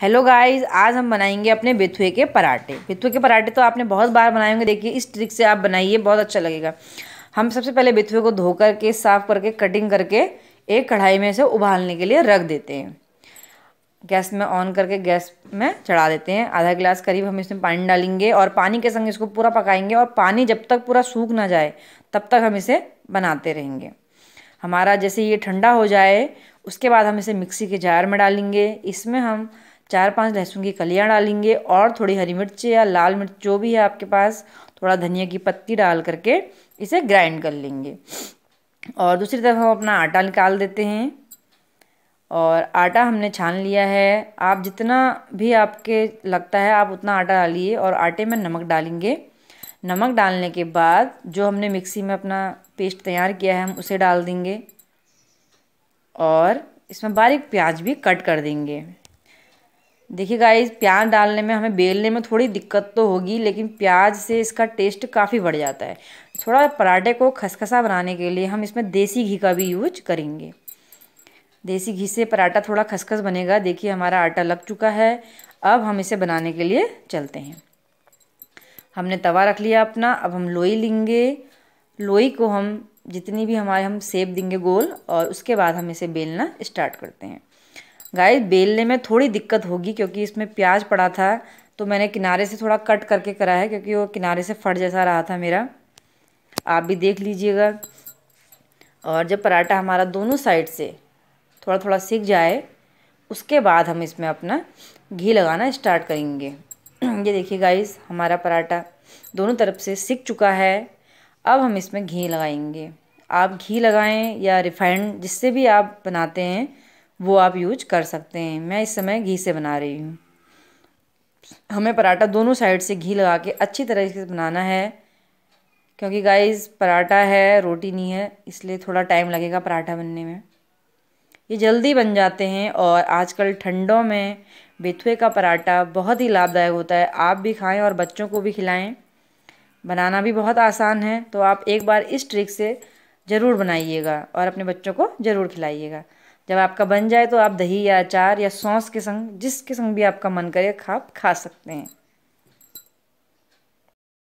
hello guys आज हम बनाएंगे अपने बेथुए के पराठे बेथुए के पराठे तो आपने बहुत बार बनाए होंगे देखिए इस ट्रिक से आप बनाइए बहुत अच्छा लगेगा हम सबसे पहले बेथुए को धो कर के साफ़ करके कटिंग करके एक कढ़ाई में से उबालने के लिए रख देते हैं गैस में ऑन करके गैस में चढ़ा देते हैं आधा गिलास करीब हम इसमें पानी डालेंगे और पानी के संग इसको पूरा पकाएंगे और पानी जब तक पूरा सूख ना जाए तब तक हम इसे बनाते रहेंगे हमारा जैसे ये ठंडा हो जाए उसके बाद हम इसे मिक्सी के जार में डालेंगे इसमें हम चार पांच लहसुन की कलियाँ डालेंगे और थोड़ी हरी मिर्च या लाल मिर्च जो भी है आपके पास थोड़ा धनिया की पत्ती डाल करके इसे ग्राइंड कर लेंगे और दूसरी तरफ हम अपना आटा निकाल देते हैं और आटा हमने छान लिया है आप जितना भी आपके लगता है आप उतना आटा डालिए और आटे में नमक डालेंगे नमक डालने के बाद जो हमने मिक्सी में अपना पेस्ट तैयार किया है हम उसे डाल देंगे और इसमें बारीक प्याज भी कट कर देंगे देखिए गाइज प्याज डालने में हमें बेलने में थोड़ी दिक्कत तो होगी लेकिन प्याज से इसका टेस्ट काफ़ी बढ़ जाता है थोड़ा पराठे को खसखसा बनाने के लिए हम इसमें देसी घी का भी यूज करेंगे देसी घी से पराठा थोड़ा खसखस बनेगा देखिए हमारा आटा लग चुका है अब हम इसे बनाने के लिए चलते हैं हमने तवा रख लिया अपना अब हम लोई लेंगे लोई को हम जितनी भी हमारे हम सेब देंगे गोल और उसके बाद हम इसे बेलना स्टार्ट करते हैं गाय बेलने में थोड़ी दिक्कत होगी क्योंकि इसमें प्याज पड़ा था तो मैंने किनारे से थोड़ा कट करके करा है क्योंकि वो किनारे से फट जैसा रहा था मेरा आप भी देख लीजिएगा और जब पराठा हमारा दोनों साइड से थोड़ा थोड़ा सीख जाए उसके बाद हम इसमें अपना घी लगाना स्टार्ट करेंगे ये देखिए गाइस हमारा पराठा दोनों तरफ से सीख चुका है अब हम इसमें घी लगाएंगे आप घी लगाएं या रिफाइंड जिससे भी आप बनाते हैं वो आप यूज कर सकते हैं मैं इस समय घी से बना रही हूँ हमें पराठा दोनों साइड से घी लगा के अच्छी तरह से बनाना है क्योंकि गाइस पराठा है रोटी नहीं है इसलिए थोड़ा टाइम लगेगा पराठा बनने में ये जल्दी बन जाते हैं और आजकल ठंडों में बेथुए का पराठा बहुत ही लाभदायक होता है आप भी खाएं और बच्चों को भी खिलाएं बनाना भी बहुत आसान है तो आप एक बार इस ट्रिक से ज़रूर बनाइएगा और अपने बच्चों को ज़रूर खिलाइएगा जब आपका बन जाए तो आप दही या अचार या सॉस के संग जिसके संग भी आपका मन करे आप खा सकते हैं